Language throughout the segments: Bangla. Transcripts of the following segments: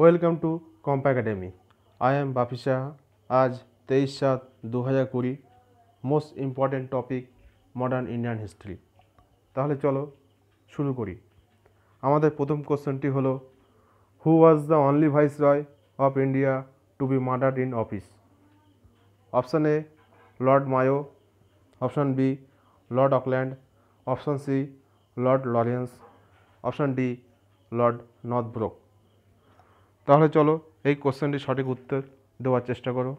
ওয়েলকাম টু কম্পা academy I am Bapi Saha আজ তেইশ সাত দু হাজার কুড়ি most important topic modern Indian history তাহলে চলো শুরু করি আমাদের প্রথম কোশ্চেনটি হলো who was the only viceroy of India to be murdered in office option A Lord Mayo option B Lord Auckland option C Lord Lawrence option D Lord Northbrook তাহলে চলো এই কোশ্চেনটি সঠিক উত্তর দেওয়ার চেষ্টা করো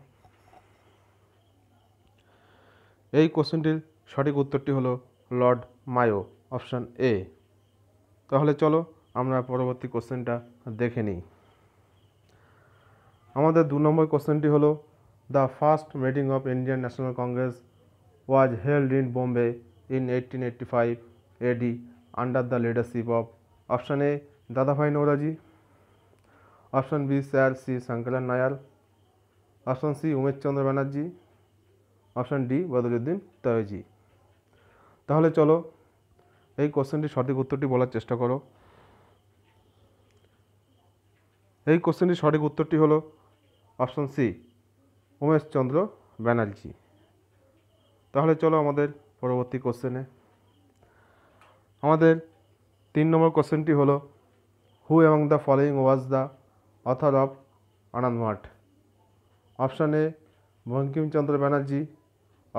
এই কোশ্চেনটির সঠিক উত্তরটি হলো লর্ড মায়ো অপশান এ তাহলে চলো আমরা পরবর্তী কোশ্চেনটা দেখে নিই আমাদের দু নম্বর কোশ্চেনটি হলো the first meeting of Indian National Congress was held in Bombay in eighteen eighty five AD under the leadership of option A Dadabhai Naoroji option B sir C Sankaran Nair option C Umeshchandra Banerjee option D Badruddin Tyabji তাহলে চলো এই কোশ্চেনটি সঠিক উত্তরটি বলার চেষ্টা করো এই কোশ্চেনটির সঠিক উত্তরটি হলো অপশন সি উমেশচন্দ্র ব্যানার্জি তাহলে চলো আমাদের পরবর্তী কোশ্চেনে আমাদের তিন নম্বর কোশ্চেনটি হলো who among the following was the author of Anand Math option A Bankimchandra Banerjee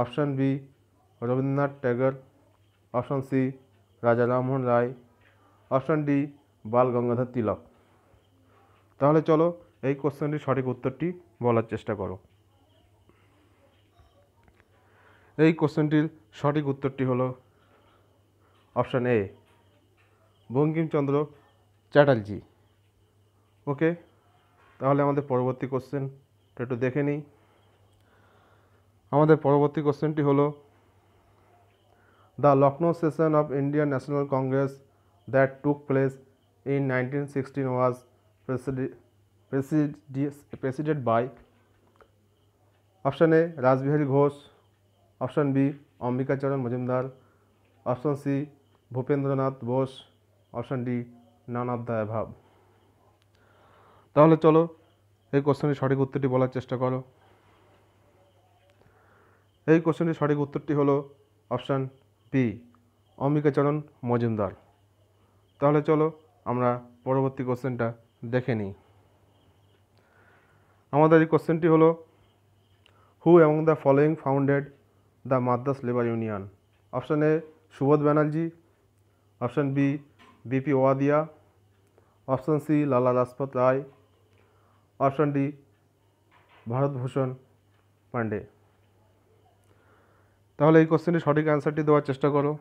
option B Rabindranath Tagore option C Raja Rammohan Roy option D Bal Gangadhar Tilak তাহলে চলো এই কোশ্চেনটির সঠিক উত্তরটি বলার চেষ্টা করো এই কোশ্চেনটির সঠিক উত্তরটি হলো option A Bankimchandra Chatterjee okay তাহলে আমাদের পরবর্তী কোশ্চেনটা একটু দেখে নিই আমাদের পরবর্তী কোশ্চেনটি হলো the Lucknow session of Indian National Congress that took place in nineteen sixteen was presided by option A Rashbehari Ghosh option B Ambikacharan Majumdar option C Bhupendranath Bose option D none of the above তাহলে চলো এই কোশ্চেনের সঠিক উত্তরটি বলার চেষ্টা করো এই কোশ্চেনের সঠিক উত্তরটি হলো অপশান বি অম্বিকাচরণ মজুমদার তাহলে চলো আমরা পরবর্তী কোশ্চেনটা দেখে নিই আমাদের এই কোশ্চেনটি হলো হু এবং the following founded the Madras labour union option A Subodh Banerjee option B B P Wadia option C Lala Lajpat Rai option D Bharatbhushan Pandey তাহলে এই কোশ্চেনটি সঠিক অ্যান্সারটি দেওয়ার চেষ্টা করো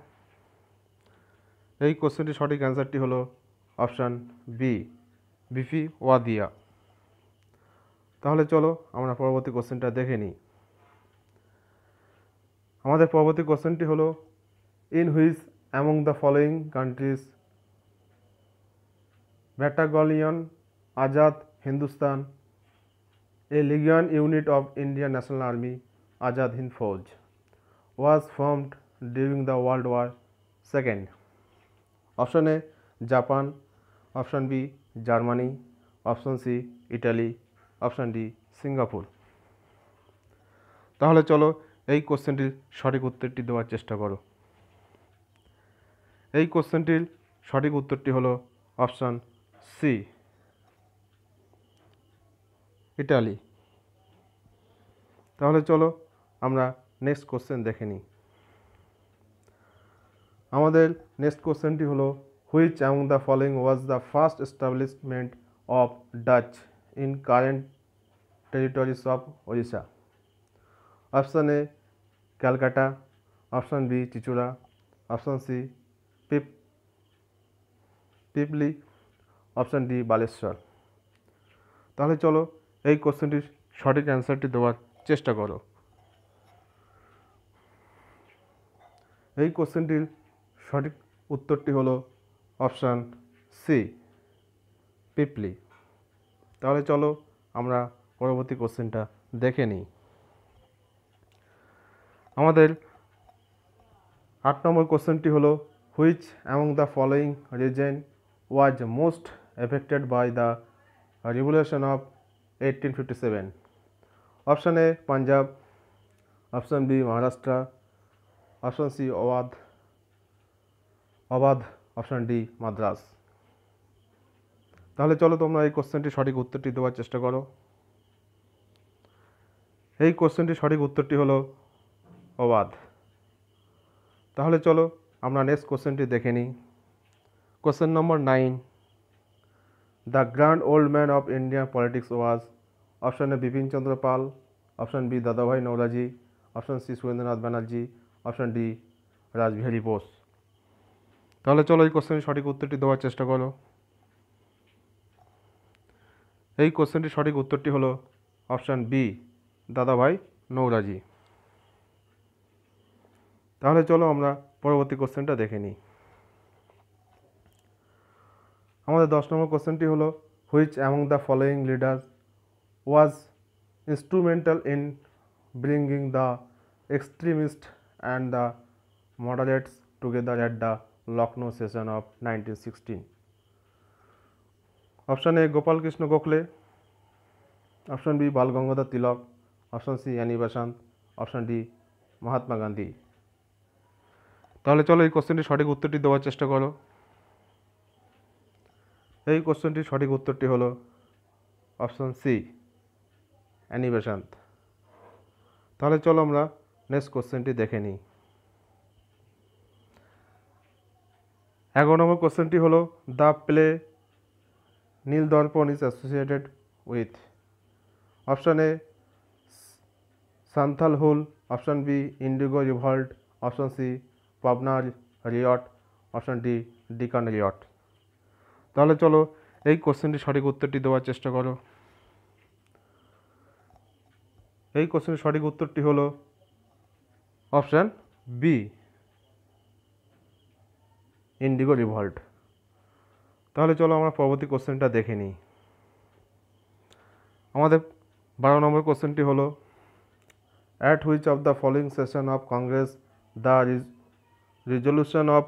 এই কোশ্চেনটি সঠিক অ্যান্সারটি হলো অপশান বি বিফি ওয়াদিয়া তাহলে চলো আমরা পরবর্তী কোশ্চেনটা দেখে নিই আমাদের পরবর্তী কোশ্চেনটি হলো in which among the following countries battalion Azad Hindustan, a Legion unit of Indian National Army, Azad Hind Fauj, was formed during the World War II. Option A Japan, Option B Germany, Option C Italy, Option D Singapore. তাহলে চলো এই কোশ্চেনটির সঠিক উত্তরটি দেওয়ার চেষ্টা করো এই কোশ্চেনটির সঠিক উত্তরটি হলো অপশান সি ইটালি তাহলে চলো আমরা নেক্সট কোশ্চেন দেখে নিই আমাদের নেক্সট কোশ্চেনটি হলো which among the following was the first establishment of Dutch in current territories of Odisha option A Calcutta option B চিচুড়া অপশান সি পিপ পিপলি অপশান ডি বালেশ্বর তাহলে চলো এই কোশ্চেনটির সঠিক অ্যান্সারটি দেওয়ার চেষ্টা করো এই কোশ্চেনটির সঠিক উত্তরটি হলো অপশান সি পিপলি তাহলে চলো আমরা পরবর্তী কোশ্চেনটা দেখে নিই আমাদের আট নম্বর কোশ্চেনটি হলো which among the following region was most affected by the regulation of eighteen fifty seven option A Punjab option B Maharashtra option C Awadh Awadh option D Madras তাহলে চলো তোমরা এই কোশ্চেনটি সঠিক উত্তরটি দেওয়ার চেষ্টা করো এই কোশ্চেনটি সঠিক উত্তরটি হলো অবাধ তাহলে চলো আমরা নেক্সট কোশ্চেনটি দেখে নিই question number nine the grand old man of Indian politics was option A Bipin Chandra Pal option B Dadabhai Naoroji option C Surendranath Banerjee option D Rajbihari Bose তাহলে চলো এই কোশ্চেনের সঠিক উত্তরটি দেওয়ার চেষ্টা করো এই কোশ্চেনটির সঠিক উত্তরটি হলো অপশান বি দাদাভাই নৌরাজি তাহলে চলো আমরা পরবর্তী কোশ্চেনটা দেখে নিই আমাদের দশ নম্বর কোশ্চেনটি হলো which among the following leaders was instrumental in bringing the extremist and the moderates together at the Lucknow session of nineteen sixteen option A Gopalkrishna Gokhale option B Bal Gangadhar Tilak option C Annie Besant option D Mahatma Gandhi তাহলে চলো এই কোশ্চেনটি সঠিক উত্তরটি দেওয়ার চেষ্টা করো এই কোশ্চেনটির সঠিক উত্তরটি হলো অপশন সি অ্যানিবেশান্ত তাহলে চলো আমরা নেক্সট কোশ্চেনটি দেখে নিই এগারো নম্বর কোশ্চেনটি হলো the play Neel Darpan is associated with option A Santhal Hul option B indigo revolt option C পাবনার riot option D Deccan riot তাহলে চলো এই কোশ্চেনটি সঠিক উত্তরটি দেওয়ার চেষ্টা করো এই কোশ্চেনের সঠিক উত্তরটি হলো অপশান বি ইন্ডিগো রিভল্ট তাহলে চলো আমরা পরবর্তী কোশ্চেনটা দেখে নিই আমাদের বারো নম্বর কোশ্চেনটি হলো at which of the following session of Congress the resolution of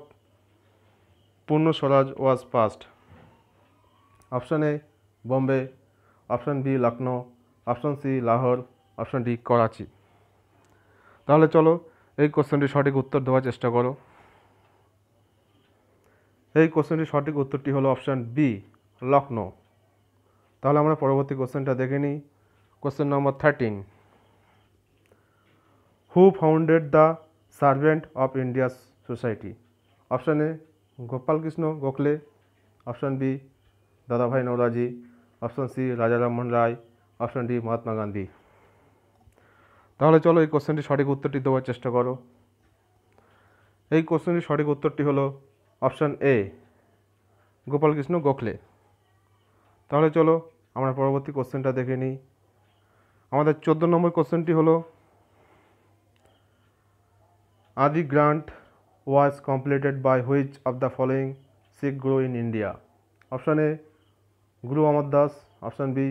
Purna Swaraj was passed option A Bombay option B Lucknow option C Lahore option D Karachi তাহলে চলো এই কোশ্চেনটির সঠিক উত্তর দেওয়ার চেষ্টা করো এই কোশ্চেনটির সঠিক উত্তরটি হলো অপশান বি লখনউ তাহলে আমরা পরবর্তী কোশ্চেনটা দেখে নিই question number thirteen who founded the servant of India society option A Krishna Gokhale option B Dadabhai Naoroji option C Raja Rammohan Roy option D Mahatma Gandhi তাহলে চলো এই কোশ্চেনটি সঠিক উত্তরটি দেওয়ার চেষ্টা করো এই কোশ্চেনটির সঠিক উত্তরটি হলো অপশান এ গোপালকৃষ্ণ গোখলে তাহলে চলো আমরা পরবর্তী কোশ্চেনটা দেখে নিই আমাদের চোদ্দো নম্বর কোশ্চেনটি হলো Adi Granth was completed by which of the following Sikh guru in India option A Guru Amar Das option B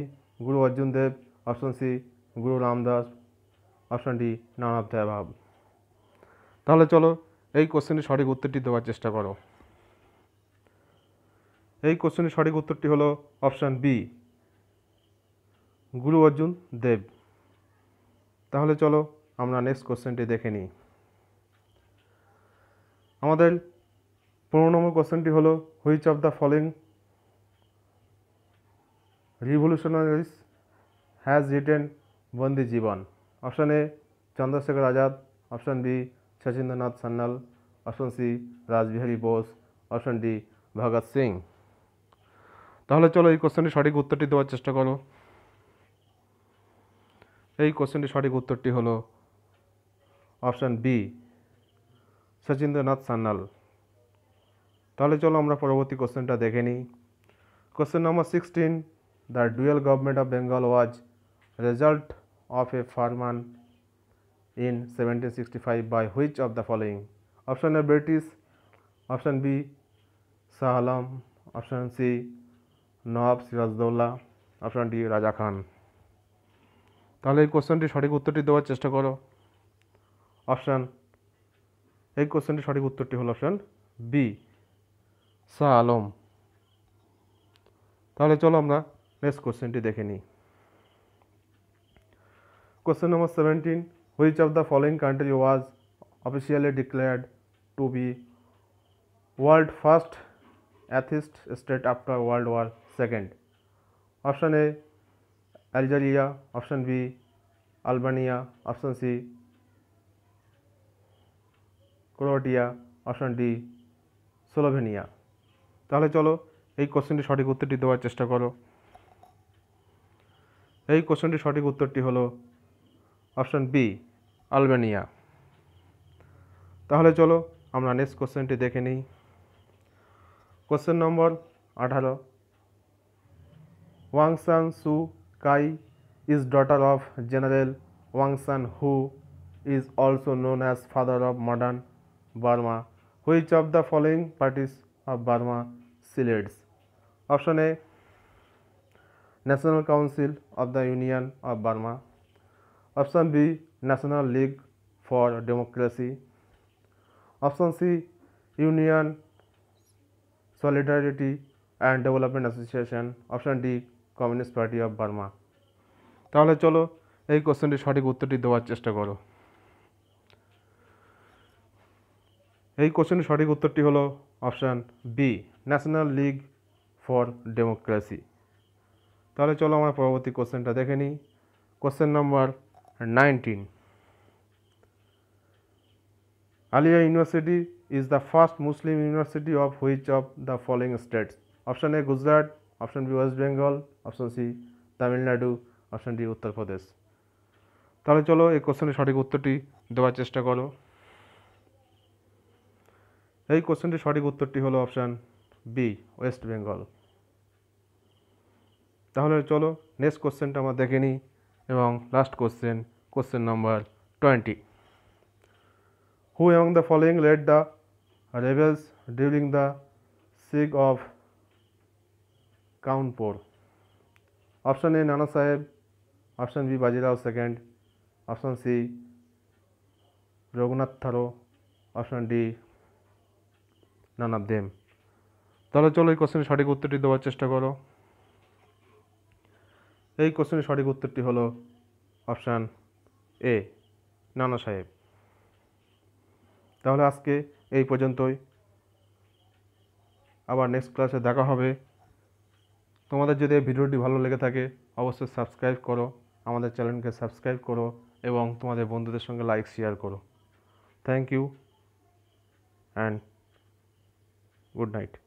গুরু অর্জুন দেব option C Guru Ramdas option D Nanak Dev তাহলে চলো এই কোশ্চেনের সঠিক উত্তরটি দেওয়ার চেষ্টা করো এই কোশ্চেনের সঠিক উত্তরটি হলো অপশান বি গুরু অর্জুন দেব তাহলে চলো আমরা নেক্সট কোশ্চেনটি দেখে নিই আমাদের পনেরো নম্বর কোশ্চেনটি হলো which of the following revolutionaries has written Bandi Jeevan option A Chandrashekhar Azad option B Sachindranath Sanyal option C Rajbihari Bose option D Bhagat Singh তাহলে চলো এই কোশ্চেনটি সঠিক উত্তরটি দেওয়ার চেষ্টা করো এই কোশ্চেনটি সঠিক উত্তরটি হলো অপশান বি শচীন্দ্রনাথ সান্যাল তাহলে চলো আমরা পরবর্তী কোশ্চেনটা দেখে নিই question number sixteen The dual government of Bengal was result of a farman in 1765 by which of the following? Option A British, option B Shah Alam, option C Nawab Sirajuddaulah option D Raja Khan. তাহলে এই কোশ্চেনটি সঠিক উত্তরটি দেওয়ার চেষ্টা করো অপশান এই কোশ্চেনটি সঠিক উত্তরটি হলো অপশান বি শাহ আলম তাহলে চলো আমরা নেক্সট কোশ্চেনটি দেখে নিই question number seventeen which of the following country was officially declared to be world first atheist state after world war second option A Algeria option B Albania option C Croatia option D Slovenia তাহলে চলো এই কোশ্চেনটি সঠিক উত্তরটি দেওয়ার চেষ্টা করো এই কোশ্চেনটির সঠিক উত্তরটি হলো অপশান বি আলবেনিয়া তাহলে চলো আমরা নেক্সট কোশ্চেনটি দেখে নিই কোশ্চেন নম্বর আঠারো Aung San Suu Kyi is daughter of general Aung San who is also known as father of modern Burma which of the following parties of Burma she led option A national council of the union of Burma option B national league for democracy option C union solidarity and development association option D communist party of Burma তাহলে চলো এই কোশ্চেনটি সঠিক উত্তরটি দেওয়ার চেষ্টা করো এই কোশ্চেনের সঠিক উত্তরটি হলো option B national league for democracy তাহলে চলো আমরা পরবর্তী কোশ্চেনটা দেখে নিই question number nineteen Aliah university is the first Muslim university of which of the following states option A Gujarat option B West Bengal option C Tamilnadu option D Uttarpradesh তাহলে চলো এই কোশ্চেনের সঠিক উত্তরটি দেওয়ার চেষ্টা করো এই কোশ্চেনটির সঠিক উত্তরটি হলো অপশান বি ওয়েস্ট বেঙ্গল তাহলে চলো নেক্সট কোশ্চেনটা আমরা দেখে নিই এবং last question question number twenty who এবং the following led the rebels during the siege of Cawnpore option A Nana Sahib option B Bajirao second option C Raghunath থারো অপশান ডি নানা দেম তাহলে চলো এই কোশ্চেনের সঠিক উত্তরটি দেওয়ার চেষ্টা করো এই কোশ্চেনের সঠিক উত্তরটি হলো অপশান এ নানা সাহেব তাহলে আজকে এই পর্যন্তই আবার নেক্সট ক্লাসে দেখা হবে তোমাদের যদি এই ভিডিওটি ভালো লেগে থাকে অবশ্যই সাবস্ক্রাইব করো আমাদের চ্যানেলকে সাবস্ক্রাইব করো এবং তোমাদের বন্ধুদের সঙ্গে লাইক শেয়ার করো thank you and good night